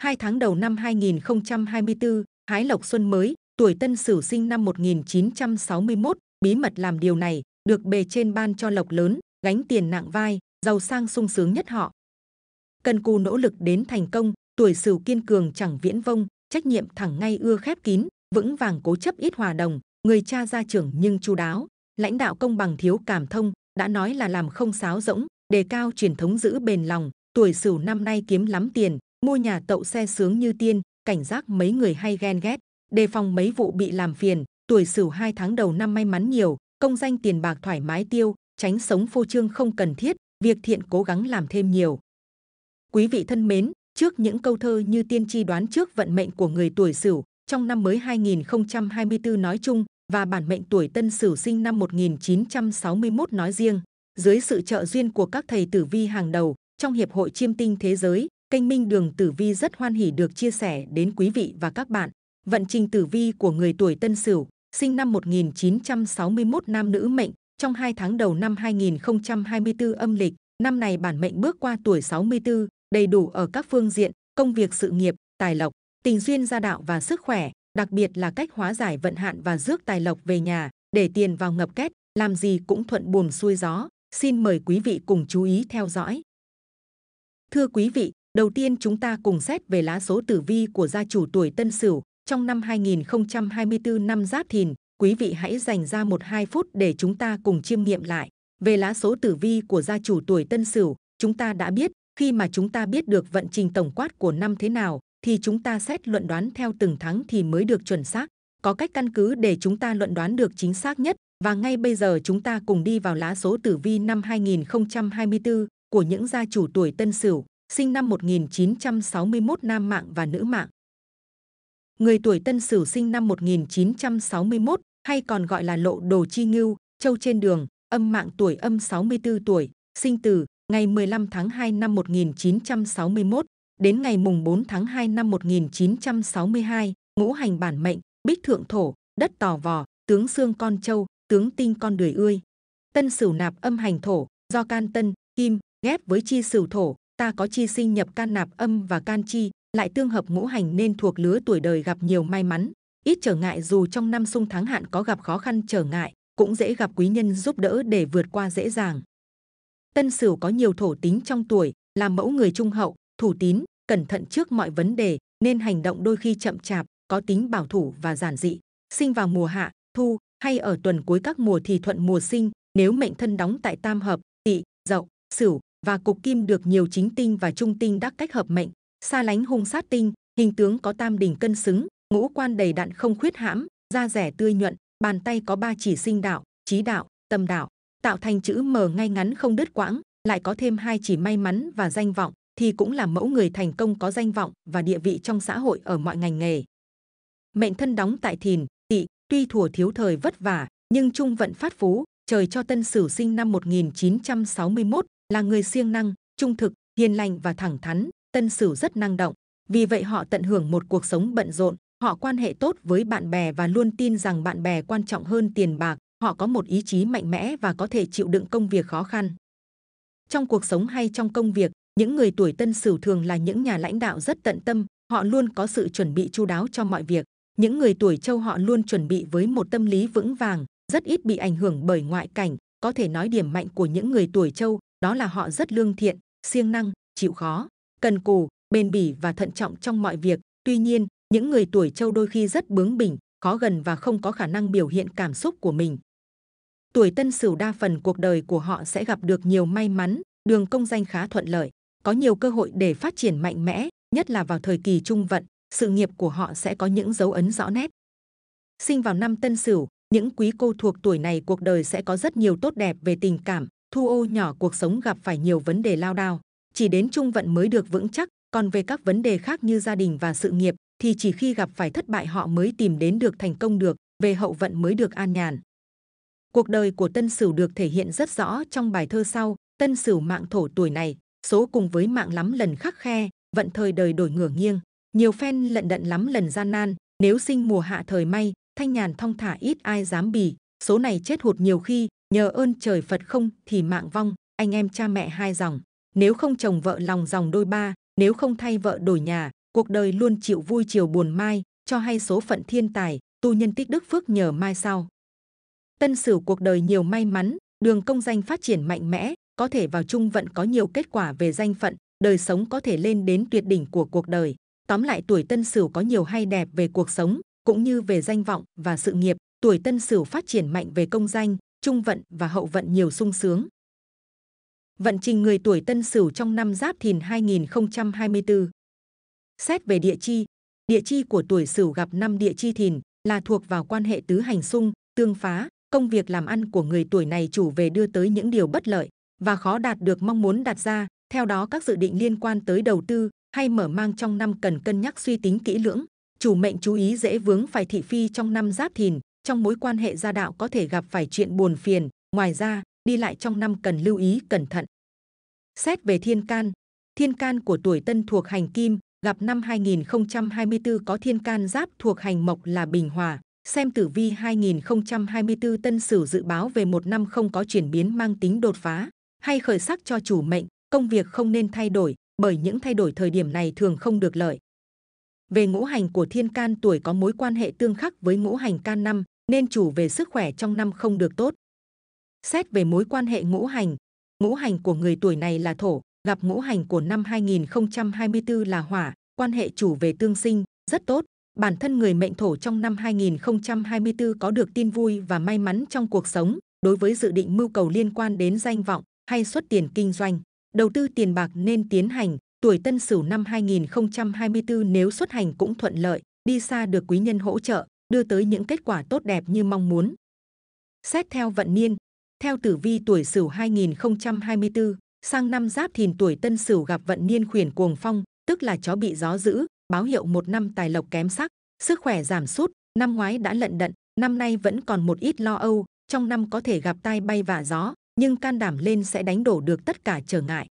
Hai tháng đầu năm 2024, hái lộc xuân mới, tuổi tân sửu sinh năm 1961, bí mật làm điều này, được bề trên ban cho lộc lớn, gánh tiền nặng vai, giàu sang sung sướng nhất họ. Cần cù nỗ lực đến thành công, tuổi sửu kiên cường chẳng viễn vông, trách nhiệm thẳng ngay ưa khép kín, vững vàng cố chấp ít hòa đồng, người cha gia trưởng nhưng chu đáo, lãnh đạo công bằng thiếu cảm thông, đã nói là làm không sáo rỗng, đề cao truyền thống giữ bền lòng, tuổi sửu năm nay kiếm lắm tiền, mua nhà tậu xe sướng như tiên, cảnh giác mấy người hay ghen ghét, đề phòng mấy vụ bị làm phiền, tuổi sửu hai tháng đầu năm may mắn nhiều, công danh tiền bạc thoải mái tiêu, tránh sống phô trương không cần thiết, việc thiện cố gắng làm thêm nhiều. Quý vị thân mến, trước những câu thơ như tiên tri đoán trước vận mệnh của người tuổi sửu trong năm mới 2024 nói chung và bản mệnh tuổi tân sửu sinh năm 1961 nói riêng, dưới sự trợ duyên của các thầy tử vi hàng đầu trong Hiệp hội Chiêm tinh Thế giới, Kênh Minh Đường Tử Vi rất hoan hỷ được chia sẻ đến quý vị và các bạn. Vận trình tử vi của người tuổi Tân Sửu, sinh năm 1961 nam nữ mệnh, trong 2 tháng đầu năm 2024 âm lịch, năm này bản mệnh bước qua tuổi 64, đầy đủ ở các phương diện, công việc sự nghiệp, tài lộc, tình duyên gia đạo và sức khỏe, đặc biệt là cách hóa giải vận hạn và rước tài lộc về nhà, để tiền vào ngập két làm gì cũng thuận buồm xuôi gió. Xin mời quý vị cùng chú ý theo dõi. Thưa quý vị, Đầu tiên chúng ta cùng xét về lá số tử vi của gia chủ tuổi Tân Sửu trong năm 2024 năm Giáp Thìn. Quý vị hãy dành ra một hai phút để chúng ta cùng chiêm nghiệm lại. Về lá số tử vi của gia chủ tuổi Tân Sửu, chúng ta đã biết khi mà chúng ta biết được vận trình tổng quát của năm thế nào thì chúng ta xét luận đoán theo từng tháng thì mới được chuẩn xác. Có cách căn cứ để chúng ta luận đoán được chính xác nhất và ngay bây giờ chúng ta cùng đi vào lá số tử vi năm 2024 của những gia chủ tuổi Tân Sửu sinh năm 1961 nam mạng và nữ mạng. Người tuổi Tân Sửu sinh năm 1961 hay còn gọi là Lộ Đồ Chi Ngưu, Châu trên đường, âm mạng tuổi âm 64 tuổi, sinh từ ngày 15 tháng 2 năm 1961 đến ngày mùng 4 tháng 2 năm 1962, ngũ hành bản mệnh, bích thượng thổ, đất tò vò, tướng xương con châu, tướng tinh con đười ươi. Tân Sửu nạp âm hành thổ, do can tân, kim, ghép với chi sửu thổ, ta có chi sinh nhập can nạp âm và can chi lại tương hợp ngũ hành nên thuộc lứa tuổi đời gặp nhiều may mắn ít trở ngại dù trong năm sung tháng hạn có gặp khó khăn trở ngại cũng dễ gặp quý nhân giúp đỡ để vượt qua dễ dàng tân sửu có nhiều thổ tính trong tuổi là mẫu người trung hậu thủ tín cẩn thận trước mọi vấn đề nên hành động đôi khi chậm chạp có tính bảo thủ và giản dị sinh vào mùa hạ thu hay ở tuần cuối các mùa thì thuận mùa sinh nếu mệnh thân đóng tại tam hợp tỵ dậu sửu và cục kim được nhiều chính tinh và trung tinh đắc cách hợp mệnh, xa lánh hung sát tinh, hình tướng có tam đỉnh cân xứng, ngũ quan đầy đặn không khuyết hãm, da rẻ tươi nhuận, bàn tay có ba chỉ sinh đạo, trí đạo, tâm đạo, tạo thành chữ M ngay ngắn không đứt quãng, lại có thêm hai chỉ may mắn và danh vọng thì cũng là mẫu người thành công có danh vọng và địa vị trong xã hội ở mọi ngành nghề. Mệnh thân đóng tại Thìn, Tỵ, tuy thủa thiếu thời vất vả, nhưng trung vận phát phú, trời cho Tân Sửu sinh năm 1961 là người siêng năng trung thực hiền lành và thẳng thắn tân sửu rất năng động vì vậy họ tận hưởng một cuộc sống bận rộn họ quan hệ tốt với bạn bè và luôn tin rằng bạn bè quan trọng hơn tiền bạc họ có một ý chí mạnh mẽ và có thể chịu đựng công việc khó khăn trong cuộc sống hay trong công việc những người tuổi tân sửu thường là những nhà lãnh đạo rất tận tâm họ luôn có sự chuẩn bị chu đáo cho mọi việc những người tuổi châu họ luôn chuẩn bị với một tâm lý vững vàng rất ít bị ảnh hưởng bởi ngoại cảnh có thể nói điểm mạnh của những người tuổi châu đó là họ rất lương thiện, siêng năng, chịu khó, cần cù, bền bỉ và thận trọng trong mọi việc. Tuy nhiên, những người tuổi Châu đôi khi rất bướng bỉnh, khó gần và không có khả năng biểu hiện cảm xúc của mình. Tuổi Tân Sửu đa phần cuộc đời của họ sẽ gặp được nhiều may mắn, đường công danh khá thuận lợi, có nhiều cơ hội để phát triển mạnh mẽ, nhất là vào thời kỳ trung vận, sự nghiệp của họ sẽ có những dấu ấn rõ nét. Sinh vào năm Tân Sửu, những quý cô thuộc tuổi này cuộc đời sẽ có rất nhiều tốt đẹp về tình cảm, Thu ô nhỏ cuộc sống gặp phải nhiều vấn đề lao đao, chỉ đến trung vận mới được vững chắc, còn về các vấn đề khác như gia đình và sự nghiệp thì chỉ khi gặp phải thất bại họ mới tìm đến được thành công được, về hậu vận mới được an nhàn. Cuộc đời của Tân Sửu được thể hiện rất rõ trong bài thơ sau, Tân Sửu mạng thổ tuổi này, số cùng với mạng lắm lần khắc khe, vận thời đời đổi ngửa nghiêng, nhiều phen lận đận lắm lần gian nan, nếu sinh mùa hạ thời may, thanh nhàn thong thả ít ai dám bì, số này chết hụt nhiều khi, Nhờ ơn trời Phật không thì mạng vong, anh em cha mẹ hai dòng. Nếu không chồng vợ lòng dòng đôi ba, nếu không thay vợ đổi nhà, cuộc đời luôn chịu vui chiều buồn mai, cho hay số phận thiên tài, tu nhân tích đức phước nhờ mai sau. Tân sửu cuộc đời nhiều may mắn, đường công danh phát triển mạnh mẽ, có thể vào Chung vận có nhiều kết quả về danh phận, đời sống có thể lên đến tuyệt đỉnh của cuộc đời. Tóm lại tuổi Tân Sửu có nhiều hay đẹp về cuộc sống, cũng như về danh vọng và sự nghiệp. Tuổi Tân Sửu phát triển mạnh về công danh, trung vận và hậu vận nhiều sung sướng. Vận trình người tuổi Tân Sửu trong năm Giáp Thìn 2024. Xét về địa chi, địa chi của tuổi Sửu gặp năm địa chi Thìn là thuộc vào quan hệ tứ hành xung, tương phá, công việc làm ăn của người tuổi này chủ về đưa tới những điều bất lợi và khó đạt được mong muốn đặt ra, theo đó các dự định liên quan tới đầu tư hay mở mang trong năm cần cân nhắc suy tính kỹ lưỡng. Chủ mệnh chú ý dễ vướng phải thị phi trong năm Giáp Thìn, trong mối quan hệ gia đạo có thể gặp phải chuyện buồn phiền. Ngoài ra, đi lại trong năm cần lưu ý cẩn thận. Xét về thiên can, thiên can của tuổi tân thuộc hành kim, gặp năm 2024 có thiên can giáp thuộc hành mộc là bình hòa. Xem tử vi 2024 tân sửu dự báo về một năm không có chuyển biến mang tính đột phá hay khởi sắc cho chủ mệnh, công việc không nên thay đổi bởi những thay đổi thời điểm này thường không được lợi. Về ngũ hành của thiên can tuổi có mối quan hệ tương khắc với ngũ hành can năm, nên chủ về sức khỏe trong năm không được tốt. Xét về mối quan hệ ngũ hành, ngũ hành của người tuổi này là thổ, gặp ngũ hành của năm 2024 là hỏa, quan hệ chủ về tương sinh, rất tốt. Bản thân người mệnh thổ trong năm 2024 có được tin vui và may mắn trong cuộc sống, đối với dự định mưu cầu liên quan đến danh vọng hay xuất tiền kinh doanh, đầu tư tiền bạc nên tiến hành, tuổi tân sửu năm 2024 nếu xuất hành cũng thuận lợi, đi xa được quý nhân hỗ trợ đưa tới những kết quả tốt đẹp như mong muốn. Xét theo vận niên, theo tử vi tuổi Sửu 2024, sang năm Giáp Thìn tuổi Tân Sửu gặp vận niên khuyển cuồng phong, tức là chó bị gió giữ, báo hiệu một năm tài lộc kém sắc, sức khỏe giảm sút. Năm ngoái đã lận đận, năm nay vẫn còn một ít lo âu. Trong năm có thể gặp tai bay vạ gió, nhưng can đảm lên sẽ đánh đổ được tất cả trở ngại.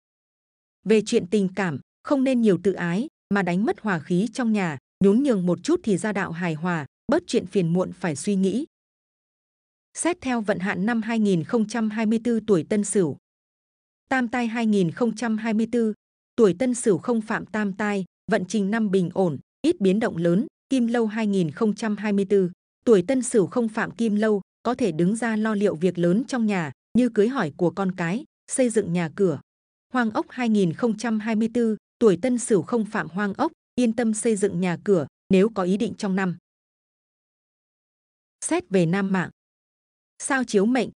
Về chuyện tình cảm, không nên nhiều tự ái mà đánh mất hòa khí trong nhà, nhún nhường một chút thì gia đạo hài hòa, bớt chuyện phiền muộn phải suy nghĩ. Xét theo vận hạn năm 2024 tuổi Tân Sửu, Tam Tai 2024 tuổi Tân Sửu không phạm Tam Tai, vận trình năm bình ổn, ít biến động lớn. Kim Lâu 2024 tuổi Tân Sửu không phạm Kim Lâu có thể đứng ra lo liệu việc lớn trong nhà như cưới hỏi của con cái, xây dựng nhà cửa. Hoàng ốc 2024 tuổi Tân Sửu không phạm Hoàng ốc yên tâm xây dựng nhà cửa nếu có ý định trong năm. Xét về Nam Mạng Sao chiếu mệnh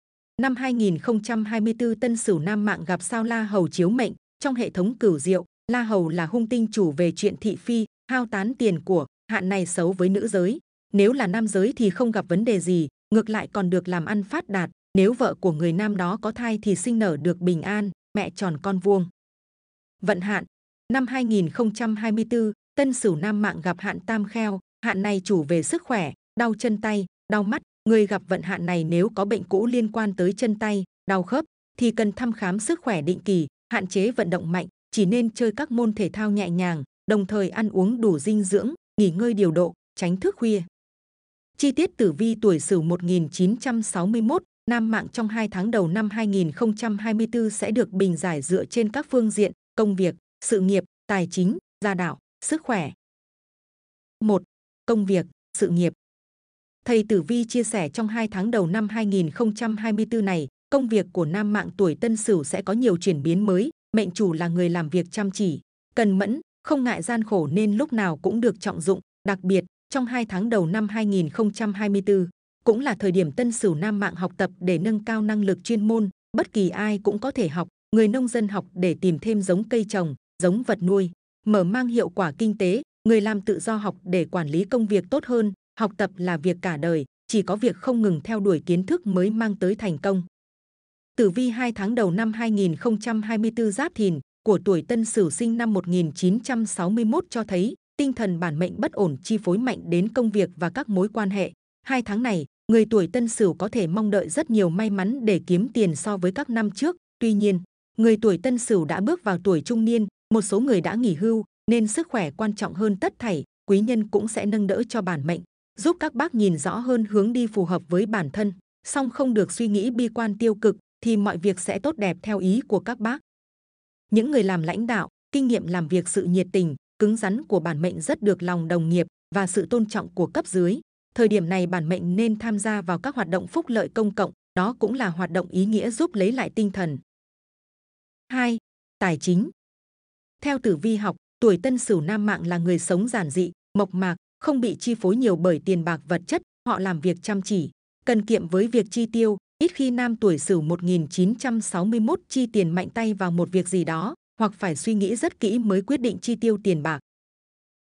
Năm 2024 Tân Sửu Nam Mạng gặp sao La Hầu chiếu mệnh, trong hệ thống cửu diệu, La Hầu là hung tinh chủ về chuyện thị phi, hao tán tiền của, hạn này xấu với nữ giới. Nếu là nam giới thì không gặp vấn đề gì, ngược lại còn được làm ăn phát đạt, nếu vợ của người nam đó có thai thì sinh nở được bình an, mẹ tròn con vuông. Vận hạn Năm 2024, Tân Sửu Nam Mạng gặp hạn Tam Kheo, hạn này chủ về sức khỏe, đau chân tay, đau mắt, người gặp vận hạn này nếu có bệnh cũ liên quan tới chân tay, đau khớp thì cần thăm khám sức khỏe định kỳ, hạn chế vận động mạnh, chỉ nên chơi các môn thể thao nhẹ nhàng, đồng thời ăn uống đủ dinh dưỡng, nghỉ ngơi điều độ, tránh thức khuya. Chi tiết tử vi tuổi Sửu 1961, nam mạng trong 2 tháng đầu năm 2024 sẽ được bình giải dựa trên các phương diện công việc, sự nghiệp, tài chính, gia đạo, sức khỏe. 1. Công việc, sự nghiệp Thầy Tử Vi chia sẻ trong 2 tháng đầu năm 2024 này, công việc của nam mạng tuổi tân sửu sẽ có nhiều chuyển biến mới, mệnh chủ là người làm việc chăm chỉ, cần mẫn, không ngại gian khổ nên lúc nào cũng được trọng dụng, đặc biệt trong 2 tháng đầu năm 2024 cũng là thời điểm tân sửu nam mạng học tập để nâng cao năng lực chuyên môn, bất kỳ ai cũng có thể học, người nông dân học để tìm thêm giống cây trồng, giống vật nuôi, mở mang hiệu quả kinh tế, người làm tự do học để quản lý công việc tốt hơn, học tập là việc cả đời chỉ có việc không ngừng theo đuổi kiến thức mới mang tới thành công tử vi hai tháng đầu năm 2024 giáp thìn của tuổi tân sửu sinh năm 1961 cho thấy tinh thần bản mệnh bất ổn chi phối mạnh đến công việc và các mối quan hệ hai tháng này người tuổi tân sửu có thể mong đợi rất nhiều may mắn để kiếm tiền so với các năm trước tuy nhiên người tuổi tân sửu đã bước vào tuổi trung niên một số người đã nghỉ hưu nên sức khỏe quan trọng hơn tất thảy quý nhân cũng sẽ nâng đỡ cho bản mệnh giúp các bác nhìn rõ hơn hướng đi phù hợp với bản thân, song không được suy nghĩ bi quan tiêu cực thì mọi việc sẽ tốt đẹp theo ý của các bác. Những người làm lãnh đạo, kinh nghiệm làm việc sự nhiệt tình, cứng rắn của bản mệnh rất được lòng đồng nghiệp và sự tôn trọng của cấp dưới. Thời điểm này bản mệnh nên tham gia vào các hoạt động phúc lợi công cộng, đó cũng là hoạt động ý nghĩa giúp lấy lại tinh thần. 2. Tài chính Theo tử vi học, tuổi tân sửu nam mạng là người sống giản dị, mộc mạc, không bị chi phối nhiều bởi tiền bạc vật chất, họ làm việc chăm chỉ, cần kiệm với việc chi tiêu, ít khi nam tuổi Sửu 1961 chi tiền mạnh tay vào một việc gì đó, hoặc phải suy nghĩ rất kỹ mới quyết định chi tiêu tiền bạc.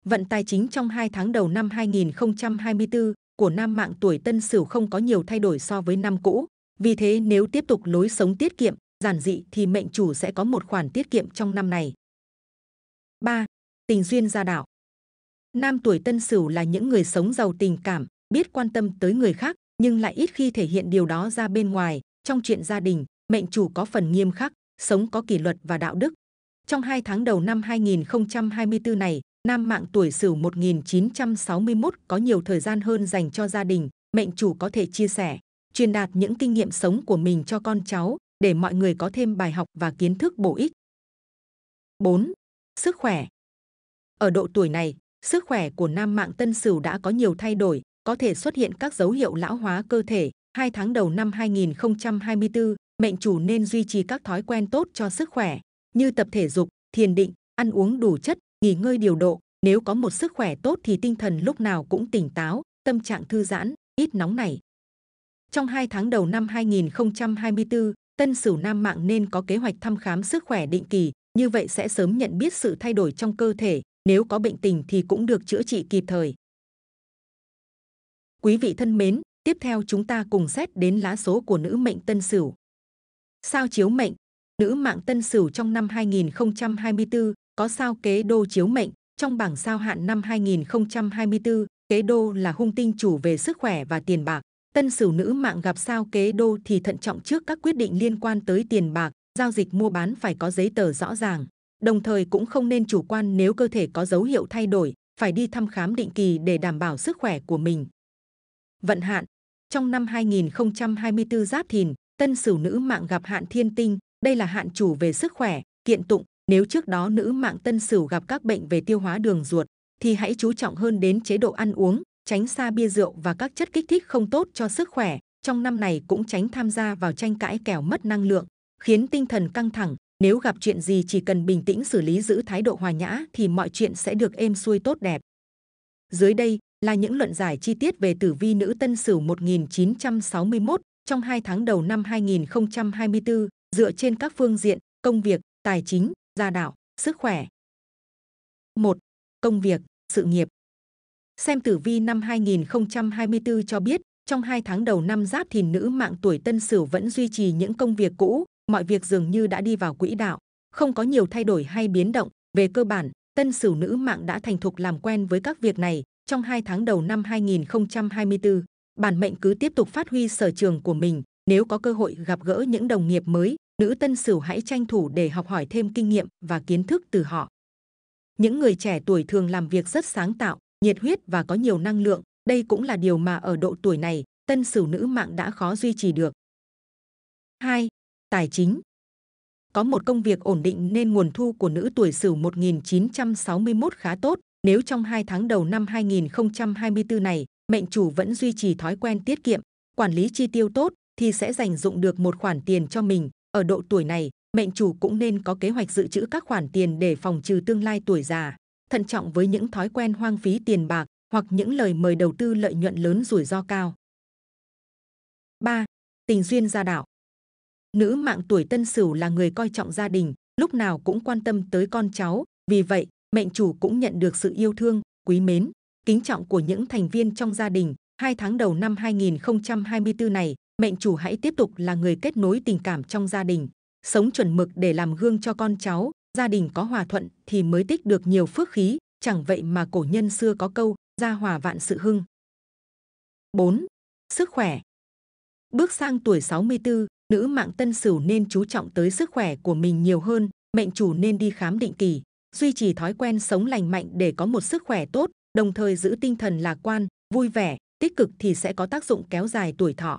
Vận tài chính trong 2 tháng đầu năm 2024 của nam mạng tuổi Tân Sửu không có nhiều thay đổi so với năm cũ, vì thế nếu tiếp tục lối sống tiết kiệm, giản dị thì mệnh chủ sẽ có một khoản tiết kiệm trong năm này. 3. Tình duyên gia đạo Nam tuổi Tân Sửu là những người sống giàu tình cảm, biết quan tâm tới người khác, nhưng lại ít khi thể hiện điều đó ra bên ngoài. Trong chuyện gia đình, mệnh chủ có phần nghiêm khắc, sống có kỷ luật và đạo đức. Trong hai tháng đầu năm 2024 này, nam mạng tuổi Sửu 1961 có nhiều thời gian hơn dành cho gia đình, mệnh chủ có thể chia sẻ, truyền đạt những kinh nghiệm sống của mình cho con cháu để mọi người có thêm bài học và kiến thức bổ ích. 4. Sức khỏe Ở độ tuổi này, Sức khỏe của Nam Mạng Tân Sửu đã có nhiều thay đổi, có thể xuất hiện các dấu hiệu lão hóa cơ thể. Hai tháng đầu năm 2024, mệnh chủ nên duy trì các thói quen tốt cho sức khỏe, như tập thể dục, thiền định, ăn uống đủ chất, nghỉ ngơi điều độ. Nếu có một sức khỏe tốt thì tinh thần lúc nào cũng tỉnh táo, tâm trạng thư giãn, ít nóng nảy. Trong hai tháng đầu năm 2024, Tân Sửu Nam Mạng nên có kế hoạch thăm khám sức khỏe định kỳ, như vậy sẽ sớm nhận biết sự thay đổi trong cơ thể, nếu có bệnh tình thì cũng được chữa trị kịp thời. Quý vị thân mến, tiếp theo chúng ta cùng xét đến lá số của nữ mệnh Tân Sửu. Sao chiếu mệnh, nữ mạng Tân Sửu trong năm 2024 có sao kế đô chiếu mệnh, trong bảng sao hạn năm 2024, kế đô là hung tinh chủ về sức khỏe và tiền bạc. Tân Sửu nữ mạng gặp sao kế đô thì thận trọng trước các quyết định liên quan tới tiền bạc, giao dịch mua bán phải có giấy tờ rõ ràng đồng thời cũng không nên chủ quan nếu cơ thể có dấu hiệu thay đổi, phải đi thăm khám định kỳ để đảm bảo sức khỏe của mình. Vận hạn Trong năm 2024 Giáp Thìn, tân sửu nữ mạng gặp hạn thiên tinh, đây là hạn chủ về sức khỏe, kiện tụng. Nếu trước đó nữ mạng tân sửu gặp các bệnh về tiêu hóa đường ruột, thì hãy chú trọng hơn đến chế độ ăn uống, tránh xa bia rượu và các chất kích thích không tốt cho sức khỏe. Trong năm này cũng tránh tham gia vào tranh cãi kẻo mất năng lượng, khiến tinh thần căng thẳng, nếu gặp chuyện gì chỉ cần bình tĩnh xử lý giữ thái độ hòa nhã thì mọi chuyện sẽ được êm xuôi tốt đẹp. Dưới đây là những luận giải chi tiết về tử vi nữ tân sửu 1961 trong 2 tháng đầu năm 2024 dựa trên các phương diện công việc, tài chính, gia đạo, sức khỏe. 1. Công việc, sự nghiệp Xem tử vi năm 2024 cho biết, trong 2 tháng đầu năm giáp thìn nữ mạng tuổi tân sửu vẫn duy trì những công việc cũ, mọi việc dường như đã đi vào quỹ đạo, không có nhiều thay đổi hay biến động. Về cơ bản, tân Sửu nữ mạng đã thành thục làm quen với các việc này. Trong hai tháng đầu năm 2024, bản mệnh cứ tiếp tục phát huy sở trường của mình. Nếu có cơ hội gặp gỡ những đồng nghiệp mới, nữ tân sửu hãy tranh thủ để học hỏi thêm kinh nghiệm và kiến thức từ họ. Những người trẻ tuổi thường làm việc rất sáng tạo, nhiệt huyết và có nhiều năng lượng. Đây cũng là điều mà ở độ tuổi này, tân sửu nữ mạng đã khó duy trì được. 2 tài chính. Có một công việc ổn định nên nguồn thu của nữ tuổi Sửu 1961 khá tốt. Nếu trong 2 tháng đầu năm 2024 này, mệnh chủ vẫn duy trì thói quen tiết kiệm, quản lý chi tiêu tốt thì sẽ dành dụng được một khoản tiền cho mình. Ở độ tuổi này, mệnh chủ cũng nên có kế hoạch dự trữ các khoản tiền để phòng trừ tương lai tuổi già, thận trọng với những thói quen hoang phí tiền bạc hoặc những lời mời đầu tư lợi nhuận lớn rủi ro cao. 3. Tình duyên gia đạo Nữ mạng tuổi Tân Sửu là người coi trọng gia đình, lúc nào cũng quan tâm tới con cháu, vì vậy mệnh chủ cũng nhận được sự yêu thương, quý mến, kính trọng của những thành viên trong gia đình. Hai tháng đầu năm 2024 này, mệnh chủ hãy tiếp tục là người kết nối tình cảm trong gia đình, sống chuẩn mực để làm gương cho con cháu. Gia đình có hòa thuận thì mới tích được nhiều phước khí, chẳng vậy mà cổ nhân xưa có câu gia hòa vạn sự hưng. 4. Sức khỏe Bước sang tuổi 64, nữ mạng tân sửu nên chú trọng tới sức khỏe của mình nhiều hơn, mệnh chủ nên đi khám định kỳ, duy trì thói quen sống lành mạnh để có một sức khỏe tốt, đồng thời giữ tinh thần lạc quan, vui vẻ, tích cực thì sẽ có tác dụng kéo dài tuổi thọ.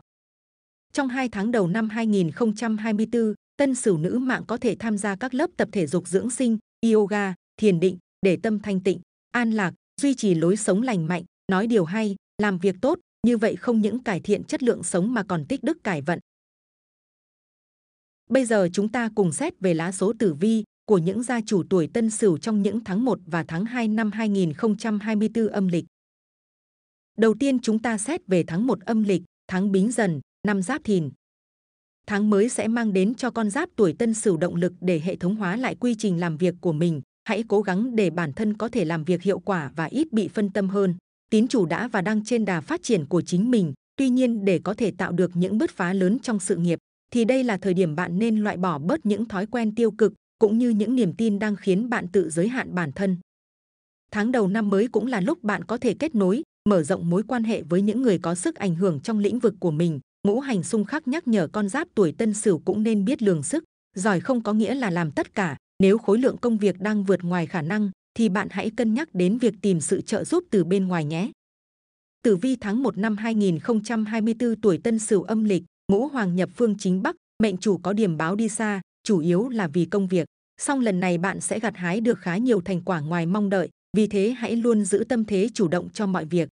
Trong 2 tháng đầu năm 2024, tân sửu nữ mạng có thể tham gia các lớp tập thể dục dưỡng sinh, yoga, thiền định để tâm thanh tịnh, an lạc, duy trì lối sống lành mạnh, nói điều hay, làm việc tốt, như vậy không những cải thiện chất lượng sống mà còn tích đức cải vận. Bây giờ chúng ta cùng xét về lá số tử vi của những gia chủ tuổi Tân Sửu trong những tháng 1 và tháng 2 năm 2024 âm lịch. Đầu tiên chúng ta xét về tháng 1 âm lịch, tháng Bính Dần, năm Giáp Thìn. Tháng mới sẽ mang đến cho con giáp tuổi Tân Sửu động lực để hệ thống hóa lại quy trình làm việc của mình, hãy cố gắng để bản thân có thể làm việc hiệu quả và ít bị phân tâm hơn. Tín chủ đã và đang trên đà phát triển của chính mình, tuy nhiên để có thể tạo được những bứt phá lớn trong sự nghiệp, thì đây là thời điểm bạn nên loại bỏ bớt những thói quen tiêu cực cũng như những niềm tin đang khiến bạn tự giới hạn bản thân. Tháng đầu năm mới cũng là lúc bạn có thể kết nối, mở rộng mối quan hệ với những người có sức ảnh hưởng trong lĩnh vực của mình. Ngũ hành xung khắc nhắc nhở con giáp tuổi tân sửu cũng nên biết lường sức, giỏi không có nghĩa là làm tất cả. Nếu khối lượng công việc đang vượt ngoài khả năng, thì bạn hãy cân nhắc đến việc tìm sự trợ giúp từ bên ngoài nhé. Tử vi tháng 1 năm 2024 tuổi Tân Sửu âm lịch, ngũ hoàng nhập phương chính bắc mệnh chủ có điểm báo đi xa chủ yếu là vì công việc song lần này bạn sẽ gặt hái được khá nhiều thành quả ngoài mong đợi vì thế hãy luôn giữ tâm thế chủ động cho mọi việc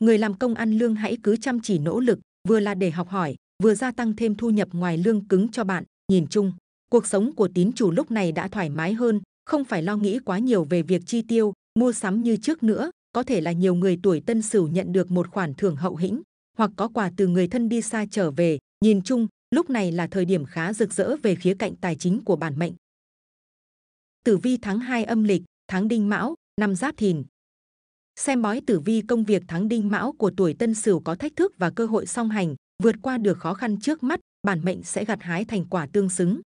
người làm công ăn lương hãy cứ chăm chỉ nỗ lực vừa là để học hỏi vừa gia tăng thêm thu nhập ngoài lương cứng cho bạn nhìn chung cuộc sống của tín chủ lúc này đã thoải mái hơn không phải lo nghĩ quá nhiều về việc chi tiêu mua sắm như trước nữa có thể là nhiều người tuổi tân sửu nhận được một khoản thưởng hậu hĩnh hoặc có quà từ người thân đi xa trở về. Nhìn chung, lúc này là thời điểm khá rực rỡ về khía cạnh tài chính của bản mệnh. Tử vi tháng 2 âm lịch, tháng Đinh Mão, năm Giáp Thìn. Xem bói tử vi công việc tháng Đinh Mão của tuổi Tân Sửu có thách thức và cơ hội song hành, vượt qua được khó khăn trước mắt, bản mệnh sẽ gặt hái thành quả tương xứng.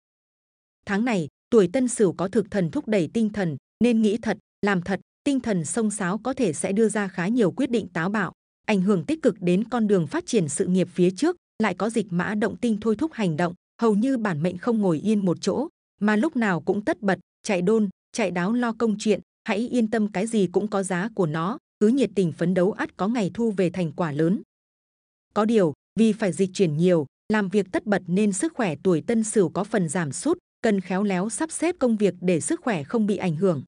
Tháng này, tuổi Tân Sửu có thực thần thúc đẩy tinh thần, nên nghĩ thật, làm thật, tinh thần sông sáo có thể sẽ đưa ra khá nhiều quyết định táo bạo ảnh hưởng tích cực đến con đường phát triển sự nghiệp phía trước, lại có dịch mã động tinh thôi thúc hành động, hầu như bản mệnh không ngồi yên một chỗ, mà lúc nào cũng tất bật, chạy đôn, chạy đáo lo công chuyện, hãy yên tâm cái gì cũng có giá của nó, cứ nhiệt tình phấn đấu ắt có ngày thu về thành quả lớn. Có điều, vì phải dịch chuyển nhiều, làm việc tất bật nên sức khỏe tuổi tân sửu có phần giảm sút, cần khéo léo sắp xếp công việc để sức khỏe không bị ảnh hưởng.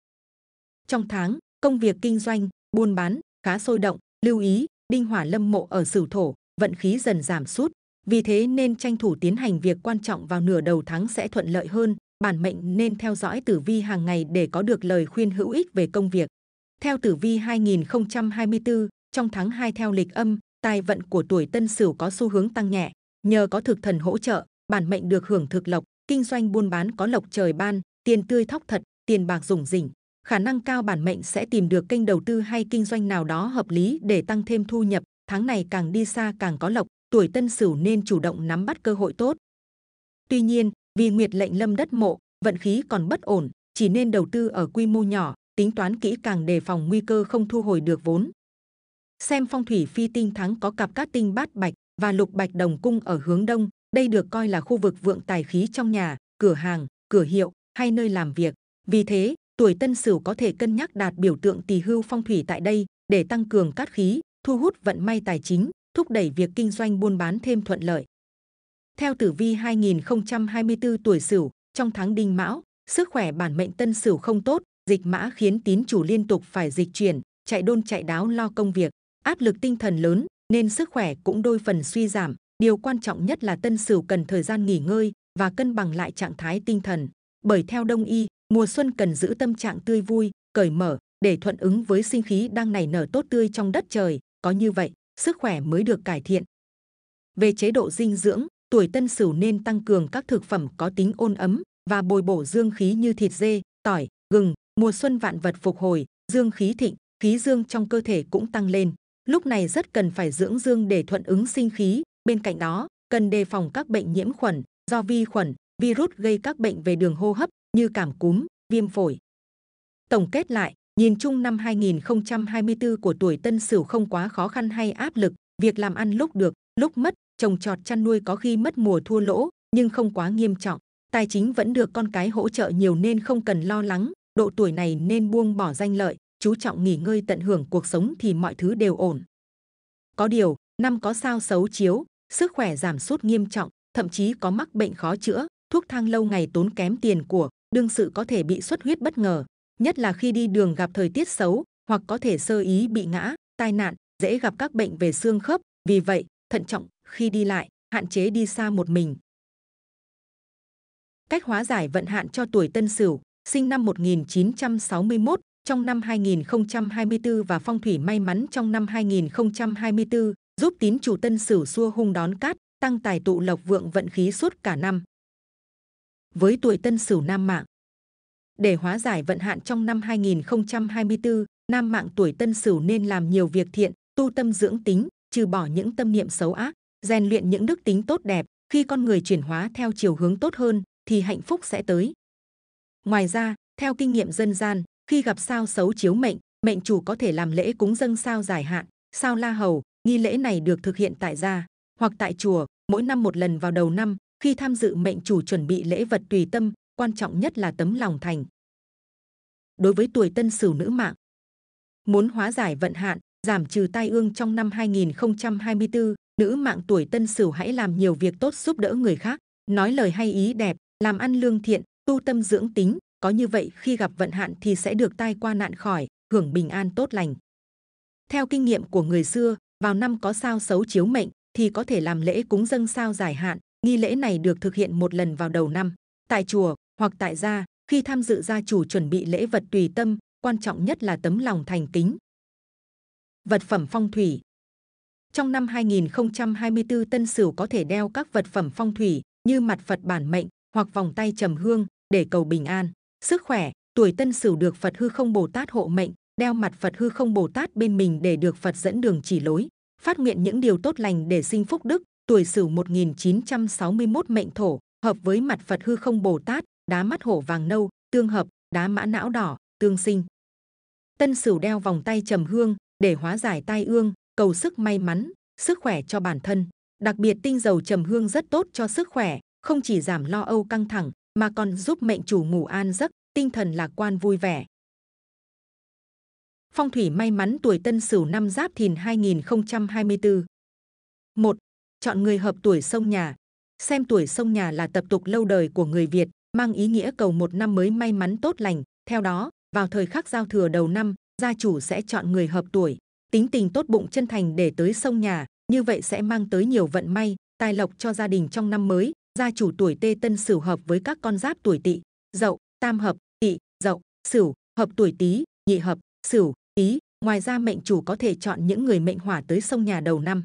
Trong tháng, công việc kinh doanh, buôn bán khá sôi động, lưu ý Đinh Hỏa Lâm mộ ở Sửu thổ, vận khí dần giảm sút, vì thế nên tranh thủ tiến hành việc quan trọng vào nửa đầu tháng sẽ thuận lợi hơn. Bản mệnh nên theo dõi tử vi hàng ngày để có được lời khuyên hữu ích về công việc. Theo tử vi 2024, trong tháng 2 theo lịch âm, tài vận của tuổi Tân Sửu có xu hướng tăng nhẹ, nhờ có thực thần hỗ trợ, bản mệnh được hưởng thực lộc, kinh doanh buôn bán có lộc trời ban, tiền tươi thóc thật, tiền bạc rủng rỉnh khả năng cao bản mệnh sẽ tìm được kênh đầu tư hay kinh doanh nào đó hợp lý để tăng thêm thu nhập. Tháng này càng đi xa càng có lộc, tuổi tân sửu nên chủ động nắm bắt cơ hội tốt. Tuy nhiên, vì nguyệt lệnh lâm đất mộ, vận khí còn bất ổn, chỉ nên đầu tư ở quy mô nhỏ, tính toán kỹ càng đề phòng nguy cơ không thu hồi được vốn. Xem phong thủy phi tinh thắng có cặp các tinh bát bạch và lục bạch đồng cung ở hướng đông, đây được coi là khu vực vượng tài khí trong nhà, cửa hàng, cửa hiệu hay nơi làm việc. Vì thế, tuổi tân sửu có thể cân nhắc đạt biểu tượng tỳ hưu phong thủy tại đây để tăng cường cát khí, thu hút vận may tài chính, thúc đẩy việc kinh doanh buôn bán thêm thuận lợi. Theo tử vi 2024 tuổi sửu, trong tháng đinh mão, sức khỏe bản mệnh tân sửu không tốt, dịch mã khiến tín chủ liên tục phải dịch chuyển, chạy đôn chạy đáo lo công việc, áp lực tinh thần lớn nên sức khỏe cũng đôi phần suy giảm. Điều quan trọng nhất là tân sửu cần thời gian nghỉ ngơi và cân bằng lại trạng thái tinh thần. Bởi theo Đông y, mùa xuân cần giữ tâm trạng tươi vui cởi mở để thuận ứng với sinh khí đang nảy nở tốt tươi trong đất trời có như vậy sức khỏe mới được cải thiện về chế độ dinh dưỡng tuổi tân sửu nên tăng cường các thực phẩm có tính ôn ấm và bồi bổ dương khí như thịt dê tỏi gừng mùa xuân vạn vật phục hồi dương khí thịnh khí dương trong cơ thể cũng tăng lên lúc này rất cần phải dưỡng dương để thuận ứng sinh khí bên cạnh đó cần đề phòng các bệnh nhiễm khuẩn do vi khuẩn virus gây các bệnh về đường hô hấp như cảm cúm, viêm phổi. Tổng kết lại, nhìn chung năm 2024 của tuổi Tân Sửu không quá khó khăn hay áp lực, việc làm ăn lúc được, lúc mất, trồng trọt chăn nuôi có khi mất mùa thua lỗ, nhưng không quá nghiêm trọng. Tài chính vẫn được con cái hỗ trợ nhiều nên không cần lo lắng, độ tuổi này nên buông bỏ danh lợi, chú trọng nghỉ ngơi tận hưởng cuộc sống thì mọi thứ đều ổn. Có điều, năm có sao xấu chiếu, sức khỏe giảm sút nghiêm trọng, thậm chí có mắc bệnh khó chữa, thuốc thang lâu ngày tốn kém tiền của, đương sự có thể bị xuất huyết bất ngờ, nhất là khi đi đường gặp thời tiết xấu hoặc có thể sơ ý bị ngã, tai nạn, dễ gặp các bệnh về xương khớp. Vì vậy, thận trọng khi đi lại, hạn chế đi xa một mình. Cách hóa giải vận hạn cho tuổi Tân Sửu, sinh năm 1961, trong năm 2024 và phong thủy may mắn trong năm 2024, giúp tín chủ Tân Sửu xua hung đón cát, tăng tài tụ lộc vượng vận khí suốt cả năm với tuổi Tân Sửu Nam Mạng. Để hóa giải vận hạn trong năm 2024, Nam Mạng tuổi Tân Sửu nên làm nhiều việc thiện, tu tâm dưỡng tính, trừ bỏ những tâm niệm xấu ác, rèn luyện những đức tính tốt đẹp. Khi con người chuyển hóa theo chiều hướng tốt hơn, thì hạnh phúc sẽ tới. Ngoài ra, theo kinh nghiệm dân gian, khi gặp sao xấu chiếu mệnh, mệnh chủ có thể làm lễ cúng dâng sao giải hạn, sao la hầu. Nghi lễ này được thực hiện tại gia hoặc tại chùa, mỗi năm một lần vào đầu năm, khi tham dự mệnh chủ chuẩn bị lễ vật tùy tâm quan trọng nhất là tấm lòng thành đối với tuổi tân sửu nữ mạng muốn hóa giải vận hạn giảm trừ tai ương trong năm 2024 nữ mạng tuổi tân sửu hãy làm nhiều việc tốt giúp đỡ người khác nói lời hay ý đẹp làm ăn lương thiện tu tâm dưỡng tính có như vậy khi gặp vận hạn thì sẽ được tai qua nạn khỏi hưởng bình an tốt lành theo kinh nghiệm của người xưa vào năm có sao xấu chiếu mệnh thì có thể làm lễ cúng dâng sao giải hạn Nghi lễ này được thực hiện một lần vào đầu năm, tại chùa hoặc tại gia, khi tham dự gia chủ chuẩn bị lễ vật tùy tâm, quan trọng nhất là tấm lòng thành kính. Vật phẩm phong thủy Trong năm 2024 Tân Sửu có thể đeo các vật phẩm phong thủy như mặt Phật bản mệnh hoặc vòng tay trầm hương để cầu bình an, sức khỏe. Tuổi Tân Sửu được Phật Hư Không Bồ Tát hộ mệnh, đeo mặt Phật Hư Không Bồ Tát bên mình để được Phật dẫn đường chỉ lối, phát nguyện những điều tốt lành để sinh phúc đức, tuổi Sửu 1961 mệnh thổ, hợp với mặt Phật hư không Bồ Tát, đá mắt hổ vàng nâu, tương hợp, đá mã não đỏ, tương sinh. Tân Sửu đeo vòng tay trầm hương để hóa giải tai ương, cầu sức may mắn, sức khỏe cho bản thân. Đặc biệt tinh dầu trầm hương rất tốt cho sức khỏe, không chỉ giảm lo âu căng thẳng mà còn giúp mệnh chủ ngủ an giấc, tinh thần lạc quan vui vẻ. Phong thủy may mắn tuổi Tân Sửu năm Giáp Thìn 2024. 1 chọn người hợp tuổi sông nhà. Xem tuổi sông nhà là tập tục lâu đời của người Việt, mang ý nghĩa cầu một năm mới may mắn tốt lành. Theo đó, vào thời khắc giao thừa đầu năm, gia chủ sẽ chọn người hợp tuổi, tính tình tốt bụng chân thành để tới sông nhà, như vậy sẽ mang tới nhiều vận may, tài lộc cho gia đình trong năm mới. Gia chủ tuổi Tê Tân Sửu hợp với các con giáp tuổi Tỵ, Dậu, Tam hợp, Tỵ, Dậu, Sửu, hợp tuổi Tý, Nhị hợp, Sửu, Tý. Ngoài ra mệnh chủ có thể chọn những người mệnh hỏa tới sông nhà đầu năm.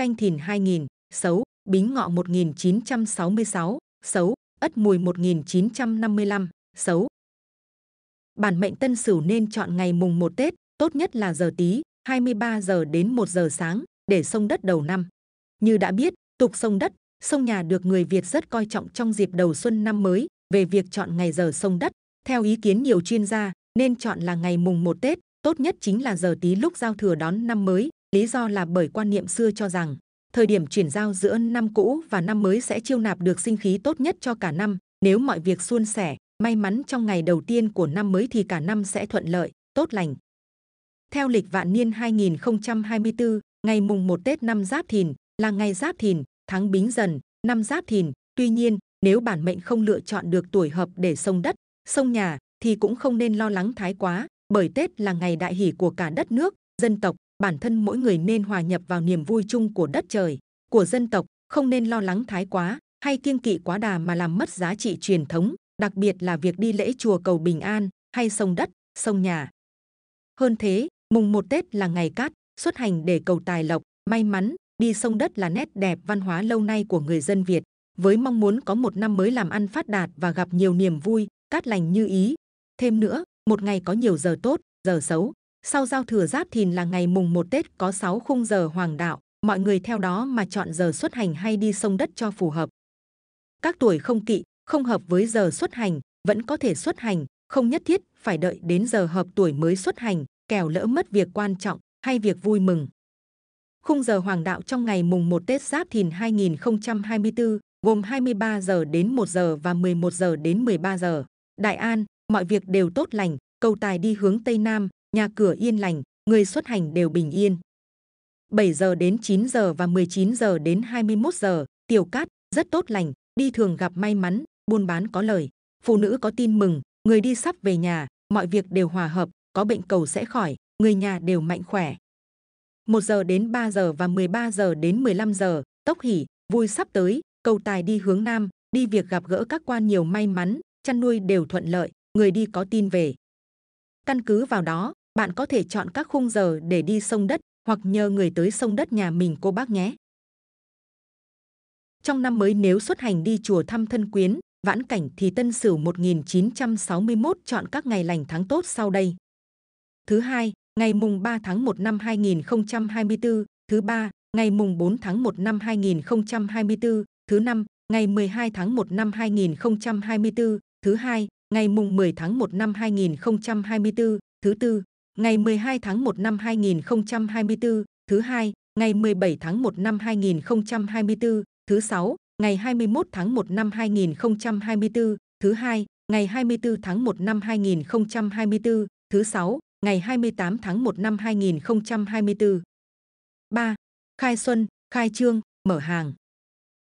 canh thìn 2000, xấu, bính ngọ 1966, xấu, ất mùi 1955, xấu. Bản mệnh tân sửu nên chọn ngày mùng 1 Tết, tốt nhất là giờ tí, 23 giờ đến 1 giờ sáng, để sông đất đầu năm. Như đã biết, tục sông đất, sông nhà được người Việt rất coi trọng trong dịp đầu xuân năm mới về việc chọn ngày giờ sông đất. Theo ý kiến nhiều chuyên gia, nên chọn là ngày mùng 1 Tết, tốt nhất chính là giờ tí lúc giao thừa đón năm mới, Lý do là bởi quan niệm xưa cho rằng thời điểm chuyển giao giữa năm cũ và năm mới sẽ chiêu nạp được sinh khí tốt nhất cho cả năm. Nếu mọi việc suôn sẻ, may mắn trong ngày đầu tiên của năm mới thì cả năm sẽ thuận lợi, tốt lành. Theo lịch vạn niên 2024, ngày mùng 1 Tết năm Giáp Thìn là ngày Giáp Thìn, tháng Bính Dần, năm Giáp Thìn. Tuy nhiên, nếu bản mệnh không lựa chọn được tuổi hợp để sông đất, sông nhà thì cũng không nên lo lắng thái quá, bởi Tết là ngày đại hỷ của cả đất nước, dân tộc, bản thân mỗi người nên hòa nhập vào niềm vui chung của đất trời, của dân tộc, không nên lo lắng thái quá hay kiêng kỵ quá đà mà làm mất giá trị truyền thống, đặc biệt là việc đi lễ chùa cầu bình an hay sông đất, sông nhà. Hơn thế, mùng một Tết là ngày cát, xuất hành để cầu tài lộc, may mắn, đi sông đất là nét đẹp văn hóa lâu nay của người dân Việt, với mong muốn có một năm mới làm ăn phát đạt và gặp nhiều niềm vui, cát lành như ý. Thêm nữa, một ngày có nhiều giờ tốt, giờ xấu, sau giao thừa giáp thìn là ngày mùng 1 Tết có 6 khung giờ hoàng đạo, mọi người theo đó mà chọn giờ xuất hành hay đi sông đất cho phù hợp. Các tuổi không kỵ, không hợp với giờ xuất hành, vẫn có thể xuất hành, không nhất thiết phải đợi đến giờ hợp tuổi mới xuất hành, kẻo lỡ mất việc quan trọng hay việc vui mừng. Khung giờ hoàng đạo trong ngày mùng 1 Tết Giáp Thìn 2024 gồm 23 giờ đến 1 giờ và 11 giờ đến 13 giờ. Đại An, mọi việc đều tốt lành, cầu tài đi hướng Tây Nam, nhà cửa yên lành, người xuất hành đều bình yên. 7 giờ đến 9 giờ và 19 giờ đến 21 giờ, tiểu cát, rất tốt lành, đi thường gặp may mắn, buôn bán có lời. Phụ nữ có tin mừng, người đi sắp về nhà, mọi việc đều hòa hợp, có bệnh cầu sẽ khỏi, người nhà đều mạnh khỏe. 1 giờ đến 3 giờ và 13 giờ đến 15 giờ, tốc hỉ, vui sắp tới, cầu tài đi hướng Nam, đi việc gặp gỡ các quan nhiều may mắn, chăn nuôi đều thuận lợi, người đi có tin về. Căn cứ vào đó, bạn có thể chọn các khung giờ để đi sông đất hoặc nhờ người tới sông đất nhà mình cô bác nhé. Trong năm mới nếu xuất hành đi chùa thăm thân quyến, vãn cảnh thì Tân Sửu 1961 chọn các ngày lành tháng tốt sau đây. Thứ hai, ngày mùng 3 tháng 1 năm 2024, thứ ba, ngày mùng 4 tháng 1 năm 2024, thứ năm, ngày 12 tháng 1 năm 2024, thứ hai, ngày mùng 10 tháng 1 năm 2024, thứ tư, ngày 12 tháng 1 năm 2024, thứ hai, ngày 17 tháng 1 năm 2024, thứ sáu, ngày 21 tháng 1 năm 2024, thứ hai, ngày 24 tháng 1 năm 2024, thứ sáu, ngày 28 tháng 1 năm 2024. 3. Khai xuân, khai trương, mở hàng.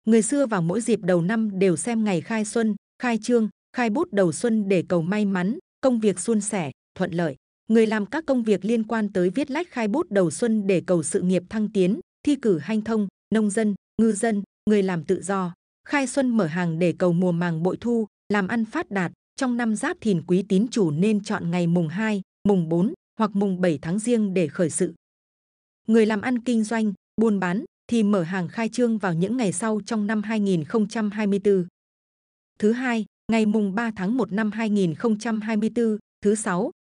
Người xưa vào mỗi dịp đầu năm đều xem ngày khai xuân, khai trương, khai bút đầu xuân để cầu may mắn, công việc suôn sẻ, thuận lợi người làm các công việc liên quan tới viết lách khai bút đầu xuân để cầu sự nghiệp thăng tiến, thi cử hanh thông, nông dân, ngư dân, người làm tự do, khai xuân mở hàng để cầu mùa màng bội thu, làm ăn phát đạt. Trong năm giáp thìn quý tín chủ nên chọn ngày mùng 2, mùng 4 hoặc mùng 7 tháng riêng để khởi sự. Người làm ăn kinh doanh, buôn bán thì mở hàng khai trương vào những ngày sau trong năm 2024. Thứ hai, ngày mùng 3 tháng 1 năm 2024, thứ sáu,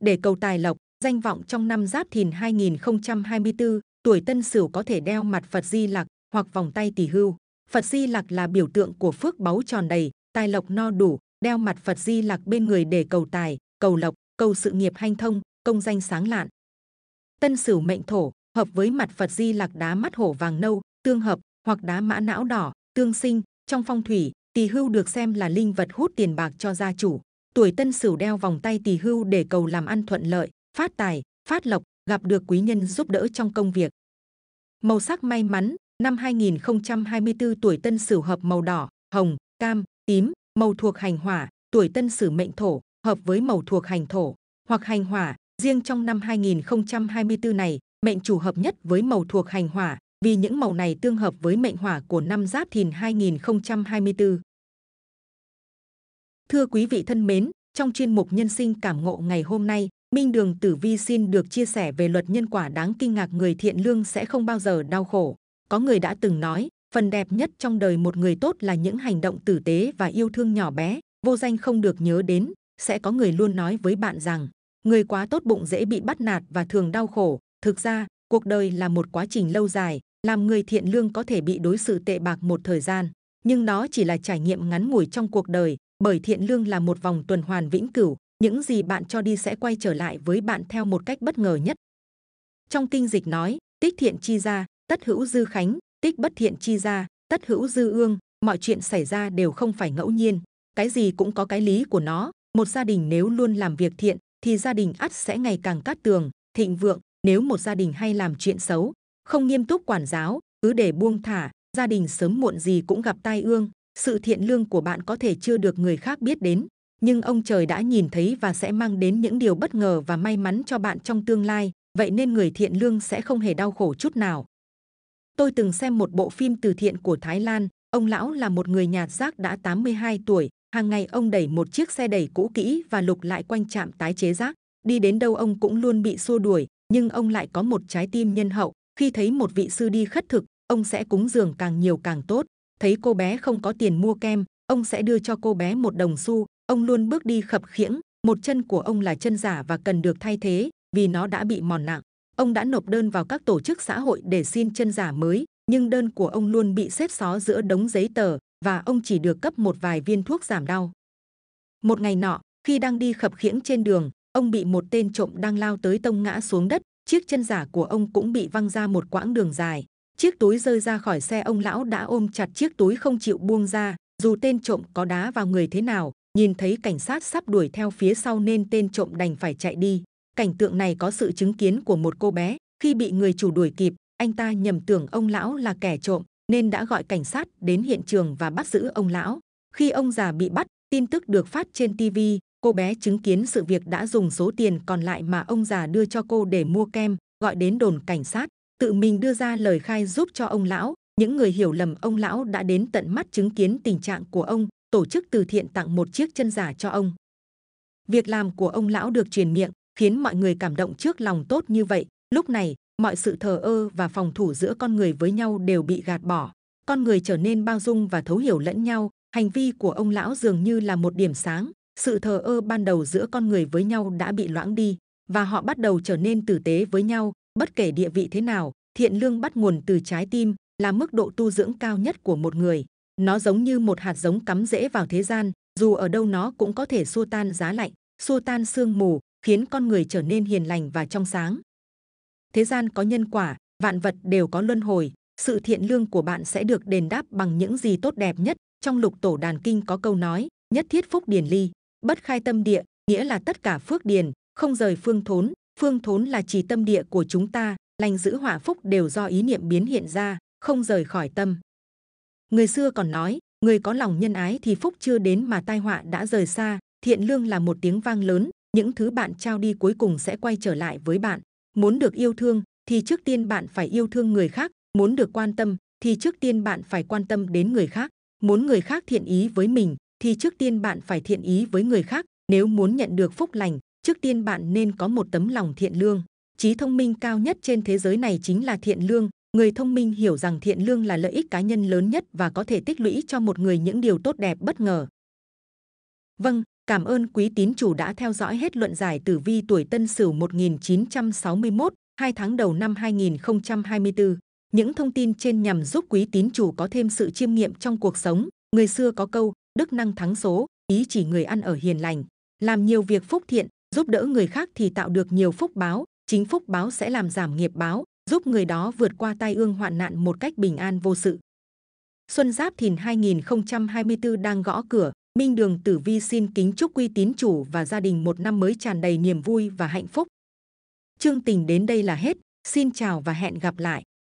để cầu tài lộc, danh vọng trong năm Giáp Thìn 2024, tuổi Tân Sửu có thể đeo mặt Phật Di Lặc hoặc vòng tay Tỳ hưu. Phật Di Lặc là biểu tượng của phước báu tròn đầy, tài lộc no đủ, đeo mặt Phật Di Lặc bên người để cầu tài, cầu lộc, cầu sự nghiệp hanh thông, công danh sáng lạn. Tân Sửu mệnh thổ, hợp với mặt Phật Di Lặc đá mắt hổ vàng nâu, tương hợp hoặc đá mã não đỏ, tương sinh, trong phong thủy, Tỳ hưu được xem là linh vật hút tiền bạc cho gia chủ tuổi tân sửu đeo vòng tay tỳ hưu để cầu làm ăn thuận lợi, phát tài, phát lộc, gặp được quý nhân giúp đỡ trong công việc. Màu sắc may mắn, năm 2024 tuổi tân sửu hợp màu đỏ, hồng, cam, tím, màu thuộc hành hỏa, tuổi tân sửu mệnh thổ, hợp với màu thuộc hành thổ, hoặc hành hỏa, riêng trong năm 2024 này, mệnh chủ hợp nhất với màu thuộc hành hỏa, vì những màu này tương hợp với mệnh hỏa của năm Giáp Thìn 2024. Thưa quý vị thân mến, trong chuyên mục Nhân sinh cảm ngộ ngày hôm nay, Minh Đường Tử Vi xin được chia sẻ về luật nhân quả đáng kinh ngạc người thiện lương sẽ không bao giờ đau khổ. Có người đã từng nói, phần đẹp nhất trong đời một người tốt là những hành động tử tế và yêu thương nhỏ bé, vô danh không được nhớ đến. Sẽ có người luôn nói với bạn rằng, người quá tốt bụng dễ bị bắt nạt và thường đau khổ. Thực ra, cuộc đời là một quá trình lâu dài, làm người thiện lương có thể bị đối xử tệ bạc một thời gian. Nhưng đó chỉ là trải nghiệm ngắn ngủi trong cuộc đời, bởi thiện lương là một vòng tuần hoàn vĩnh cửu những gì bạn cho đi sẽ quay trở lại với bạn theo một cách bất ngờ nhất trong kinh dịch nói tích thiện chi ra tất hữu dư khánh tích bất thiện chi ra tất hữu dư ương mọi chuyện xảy ra đều không phải ngẫu nhiên cái gì cũng có cái lý của nó một gia đình nếu luôn làm việc thiện thì gia đình ắt sẽ ngày càng cát tường thịnh vượng nếu một gia đình hay làm chuyện xấu không nghiêm túc quản giáo cứ để buông thả gia đình sớm muộn gì cũng gặp tai ương sự thiện lương của bạn có thể chưa được người khác biết đến nhưng ông trời đã nhìn thấy và sẽ mang đến những điều bất ngờ và may mắn cho bạn trong tương lai vậy nên người thiện lương sẽ không hề đau khổ chút nào tôi từng xem một bộ phim từ thiện của thái lan ông lão là một người nhạt rác đã 82 tuổi hàng ngày ông đẩy một chiếc xe đẩy cũ kỹ và lục lại quanh trạm tái chế rác đi đến đâu ông cũng luôn bị xua đuổi nhưng ông lại có một trái tim nhân hậu khi thấy một vị sư đi khất thực ông sẽ cúng dường càng nhiều càng tốt thấy cô bé không có tiền mua kem ông sẽ đưa cho cô bé một đồng xu ông luôn bước đi khập khiễng một chân của ông là chân giả và cần được thay thế vì nó đã bị mòn nặng ông đã nộp đơn vào các tổ chức xã hội để xin chân giả mới nhưng đơn của ông luôn bị xếp xó giữa đống giấy tờ và ông chỉ được cấp một vài viên thuốc giảm đau một ngày nọ khi đang đi khập khiễng trên đường ông bị một tên trộm đang lao tới tông ngã xuống đất chiếc chân giả của ông cũng bị văng ra một quãng đường dài chiếc túi rơi ra khỏi xe ông lão đã ôm chặt chiếc túi không chịu buông ra dù tên trộm có đá vào người thế nào nhìn thấy cảnh sát sắp đuổi theo phía sau nên tên trộm đành phải chạy đi cảnh tượng này có sự chứng kiến của một cô bé khi bị người chủ đuổi kịp anh ta nhầm tưởng ông lão là kẻ trộm nên đã gọi cảnh sát đến hiện trường và bắt giữ ông lão khi ông già bị bắt tin tức được phát trên tv cô bé chứng kiến sự việc đã dùng số tiền còn lại mà ông già đưa cho cô để mua kem gọi đến đồn cảnh sát tự mình đưa ra lời khai giúp cho ông lão. Những người hiểu lầm ông lão đã đến tận mắt chứng kiến tình trạng của ông, tổ chức từ thiện tặng một chiếc chân giả cho ông. Việc làm của ông lão được truyền miệng, khiến mọi người cảm động trước lòng tốt như vậy. Lúc này, mọi sự thờ ơ và phòng thủ giữa con người với nhau đều bị gạt bỏ. Con người trở nên bao dung và thấu hiểu lẫn nhau. Hành vi của ông lão dường như là một điểm sáng. Sự thờ ơ ban đầu giữa con người với nhau đã bị loãng đi và họ bắt đầu trở nên tử tế với nhau, bất kể địa vị thế nào thiện lương bắt nguồn từ trái tim là mức độ tu dưỡng cao nhất của một người nó giống như một hạt giống cắm rễ vào thế gian dù ở đâu nó cũng có thể xua tan giá lạnh xua tan sương mù khiến con người trở nên hiền lành và trong sáng thế gian có nhân quả vạn vật đều có luân hồi sự thiện lương của bạn sẽ được đền đáp bằng những gì tốt đẹp nhất trong lục tổ đàn kinh có câu nói nhất thiết phúc điền ly bất khai tâm địa nghĩa là tất cả phước điền không rời phương thốn Phương thốn là chỉ tâm địa của chúng ta, lành giữ hỏa phúc đều do ý niệm biến hiện ra, không rời khỏi tâm. Người xưa còn nói, người có lòng nhân ái thì phúc chưa đến mà tai họa đã rời xa. Thiện lương là một tiếng vang lớn, những thứ bạn trao đi cuối cùng sẽ quay trở lại với bạn. Muốn được yêu thương thì trước tiên bạn phải yêu thương người khác, muốn được quan tâm thì trước tiên bạn phải quan tâm đến người khác, muốn người khác thiện ý với mình thì trước tiên bạn phải thiện ý với người khác. Nếu muốn nhận được phúc lành trước tiên bạn nên có một tấm lòng thiện lương. Trí thông minh cao nhất trên thế giới này chính là thiện lương. Người thông minh hiểu rằng thiện lương là lợi ích cá nhân lớn nhất và có thể tích lũy cho một người những điều tốt đẹp bất ngờ. Vâng, cảm ơn quý tín chủ đã theo dõi hết luận giải tử vi tuổi Tân Sửu 1961, hai tháng đầu năm 2024. Những thông tin trên nhằm giúp quý tín chủ có thêm sự chiêm nghiệm trong cuộc sống. Người xưa có câu, đức năng thắng số, ý chỉ người ăn ở hiền lành, làm nhiều việc phúc thiện, giúp đỡ người khác thì tạo được nhiều phúc báo, chính phúc báo sẽ làm giảm nghiệp báo, giúp người đó vượt qua tai ương hoạn nạn một cách bình an vô sự. Xuân Giáp Thìn 2024 đang gõ cửa, Minh Đường Tử Vi xin kính chúc quý tín chủ và gia đình một năm mới tràn đầy niềm vui và hạnh phúc. Chương tình đến đây là hết, xin chào và hẹn gặp lại.